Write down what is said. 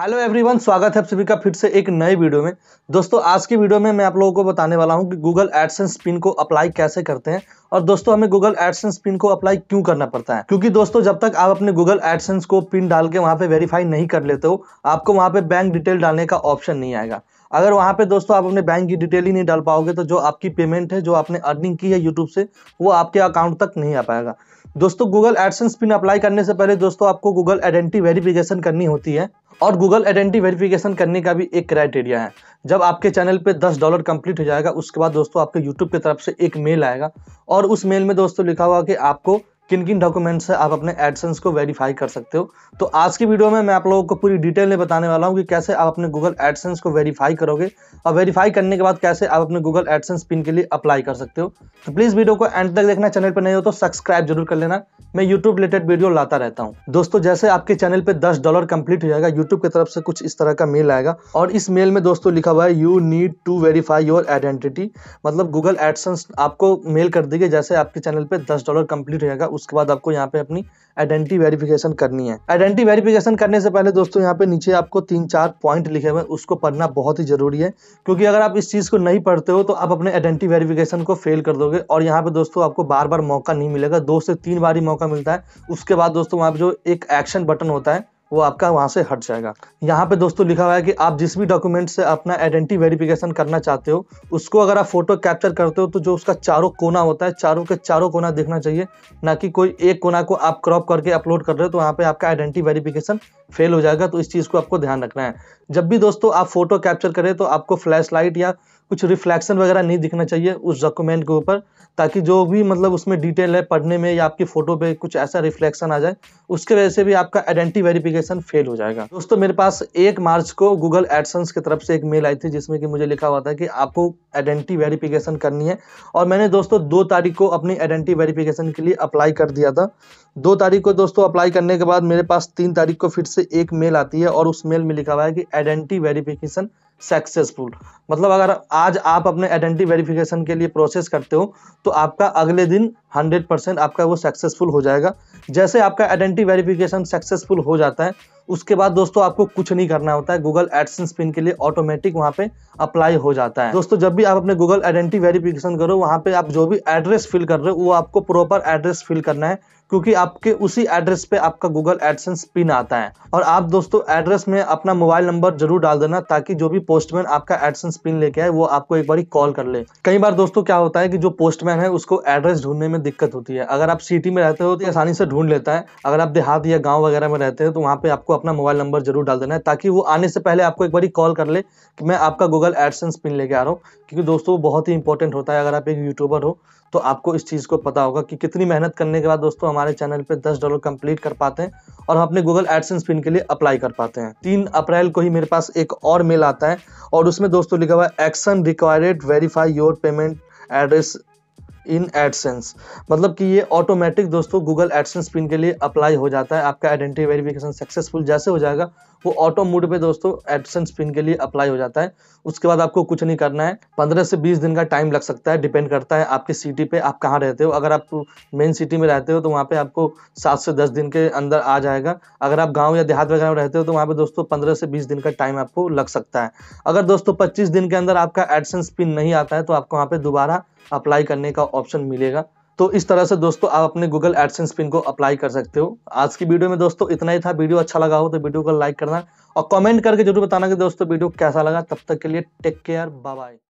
hello everyone स्वागत है आप सभी का फिर से एक नए वीडियो में दोस्तों आज की वीडियो में मैं आप लोगों को बताने वाला हूं कि गूगल एडसेंस पिन को अप्लाई कैसे करते हैं और दोस्तों हमें गूगल एडसेंस पिन को अप्लाई क्यों करना पड़ता है क्योंकि दोस्तों जब तक आप अपने गूगल एडसेंस को पिन डाल के वहाँ पे वेरीफाई नहीं कर लेते हो आपको वहाँ पे बैंक डिटेल डालने का ऑप्शन नहीं आएगा अगर वहाँ पे दोस्तों आप अपने बैंक की डिटेल ही नहीं डाल पाओगे तो जो आपकी पेमेंट है जो आपने अर्निंग की है यूट्यूब से वो आपके अकाउंट तक नहीं आ पाएगा दोस्तों गूगल एडसेंस पिन अप्लाई करने से पहले दोस्तों आपको गूगल आइडेंटिटी वेरिफिकेशन करनी होती है और गूगल आइडेंटिटी वेरिफिकेशन करने का भी एक क्राइटेरिया है जब आपके चैनल पे 10 डॉलर कंप्लीट हो जाएगा उसके बाद दोस्तों आपके यूट्यूब की तरफ से एक मेल आएगा और उस मेल में दोस्तों लिखा हुआ कि आपको किन किन डॉक्यूमेंट्स से आप अपने एडसेंस को वेरीफाई कर सकते हो तो आज की वीडियो में मैं आप लोगों को पूरी डिटेल में बताने वाला हूँ कि कैसे आप अपने गूगल एडसेंस को वेरीफाई करोगे और वेरीफाई करने के बाद कैसे आप अपने गूगल एडसेंस पिन के लिए अप्लाई कर सकते हो तो प्लीज़ वीडियो को एंड तक देखना चैनल पर नहीं हो तो सब्सक्राइब जरूर कर लेना मैं यूट्यूब रिलेटेड वीडियो लाता रहता हूँ दोस्तों जैसे आपके चैनल पे दस डॉलर कंप्लीट हो जाएगा यूट्यूब की तरफ से कुछ इस तरह का मेल आएगा और इस मेल में दोस्तों लिखा हुआ है you need to verify your identity मतलब गूगल एडसन्स आपको मेल कर देगी जैसे आपके चैनल पे दस डॉलर कंप्लीट हो जाएगा उसके बाद आपको यहाँ पे अपनी आइडेंटिटी वेरिफिकेशन करनी है आइडेंटिटी वेरीफिकेशन करने से पहले दोस्तों यहाँ पे नीचे आपको तीन चार पॉइंट लिखे हुए उसको पढ़ना बहुत ही जरूरी है क्योंकि अगर आप इस चीज़ को नहीं पढ़ते हो तो आप अपने आइडेंटिटी वेरीफिकेशन को फेल कर दोगे और यहाँ पे दोस्तों आपको बार बार मौका नहीं मिलेगा दो से तीन बार ही मौका मौका मिलता है उसके बाद दोस्तों वहाँ पर जो एक एक्शन बटन होता है वो आपका वहाँ से हट जाएगा यहाँ पे दोस्तों लिखा हुआ है कि आप जिस भी डॉक्यूमेंट से अपना आइडेंटिटी वेरिफिकेशन करना चाहते हो उसको अगर आप फोटो कैप्चर करते हो तो जो उसका चारों कोना होता है चारों के चारों कोना देखना चाहिए ना कि कोई एक कोना को आप क्रॉप करके अपलोड कर रहे हो तो वहाँ पे आपका आइडेंटिटी वेरिफिकेशन फेल हो जाएगा तो इस चीज़ को आपको ध्यान रखना है जब भी दोस्तों आप फोटो कैप्चर करें तो आपको फ्लैश लाइट या कुछ रिफ्लेक्शन वगैरह नहीं दिखना चाहिए उस डॉक्यूमेंट के ऊपर ताकि जो भी मतलब उसमें डिटेल है पढ़ने में या आपकी फ़ोटो पे कुछ ऐसा रिफ्लेक्शन आ जाए उसके वजह से भी आपका आइडेंटिटी वेरिफिकेशन फेल हो जाएगा दोस्तों मेरे पास एक मार्च को गूगल एडसन्स की तरफ से एक मेल आई थी जिसमें कि मुझे लिखा हुआ था कि आपको आइडेंटिटी वेरिफिकेशन करनी है और मैंने दोस्तों दो तारीख को अपनी आइडेंटिटी वेरीफिकेशन के लिए अप्लाई कर दिया था दो तारीख को दोस्तों अप्लाई करने के बाद मेरे पास तीन तारीख को फिर से एक मेल आती है और उस मेल में लिखा हुआ है कि आइडेंटिटी वेरिफिकेशन सक्सेसफुल मतलब अगर आज आप अपने आइडेंटिटी वेरिफिकेशन के लिए प्रोसेस करते हो तो आपका अगले दिन 100 परसेंट आपका वो सक्सेसफुल हो जाएगा जैसे आपका आइडेंटिटी वेरिफिकेशन सक्सेसफुल हो जाता है उसके बाद दोस्तों आपको कुछ नहीं करना होता है गूगल एडसेंस पिन के लिए ऑटोमेटिक वहाँ पे अप्लाई हो जाता है दोस्तों जब भी आप अपने गूगल आइडेंटिटी वेरिफिकेशन करो वहाँ पे आप जो भी एड्रेस फिल कर रहे हो वो आपको प्रॉपर एड्रेस फिल करना है क्योंकि आपके उसी एड्रेस पे आपका गूगल एडसेंस पिन आता है और आप दोस्तों एड्रेस में अपना मोबाइल नंबर जरूर डाल देना ताकि जो भी पोस्टमैन आपका एडसेंस पिन लेके आए वो आपको एक बार कॉल कर ले कई बार दोस्तों क्या होता है कि जो पोस्टमैन है उसको एड्रेस ढूंढने में दिक्कत होती है अगर आप सिटी में रहते हो तो आसानी से ढूंढ लेता है अगर आप देहात या गाँव वगैरह में रहते हैं तो वहाँ पे आपको अपना मोबाइल नंबर जरूर डाल देना है ताकि वो आने से पहले आपको एक बार कॉल कर ले कि मैं आपका गूगल एडसेंस पिन लेके आ रहा हूँ क्योंकि दोस्तों बहुत ही इंपॉर्टेंट होता है अगर आप एक यूट्यूबर हो तो आपको इस चीज़ को पता होगा कि कितनी मेहनत करने के बाद दोस्तों हमारे चैनल पे दस डॉलर कंप्लीट कर पाते हैं और हम अपने गूगल एडसेंस पिन के लिए अप्लाई कर पाते हैं तीन अप्रैल को ही मेरे पास एक और मेल आता है और उसमें दोस्तों लिखा हुआ है action required verify your payment address in AdSense मतलब कि ये ऑटोमेटिक दोस्तों गूगल एडसेंस पिन के लिए अप्लाई हो जाता है आपका आइडेंटिटी वेरिफिकेशन सक्सेसफुल जैसे हो जाएगा वो ऑटो मोड पे दोस्तों एडसेंस पिन के लिए अप्लाई हो जाता है उसके बाद आपको कुछ नहीं करना है पंद्रह से बीस दिन का टाइम लग सकता है डिपेंड करता है आपकी सिटी पे आप कहाँ रहते हो अगर आप मेन सिटी में रहते हो तो वहाँ पे आपको सात से दस दिन के अंदर आ जाएगा अगर आप गाँव या देहात वगैरह में रहते हो तो वहाँ पे दोस्तों पंद्रह से बीस दिन का टाइम आपको लग सकता है अगर दोस्तों पच्चीस दिन के अंदर आपका एडसेंस पिन नहीं आता है तो आपको वहाँ पे दोबारा अप्लाई करने का ऑप्शन मिलेगा तो इस तरह से दोस्तों आप अपने गूगल एडसेंस पिन को अप्लाई कर सकते हो आज की वीडियो में दोस्तों इतना ही था वीडियो अच्छा लगा हो तो वीडियो को लाइक करना और कमेंट करके जरूर बताना कि दोस्तों वीडियो कैसा लगा तब तक के लिए टेक केयर बाय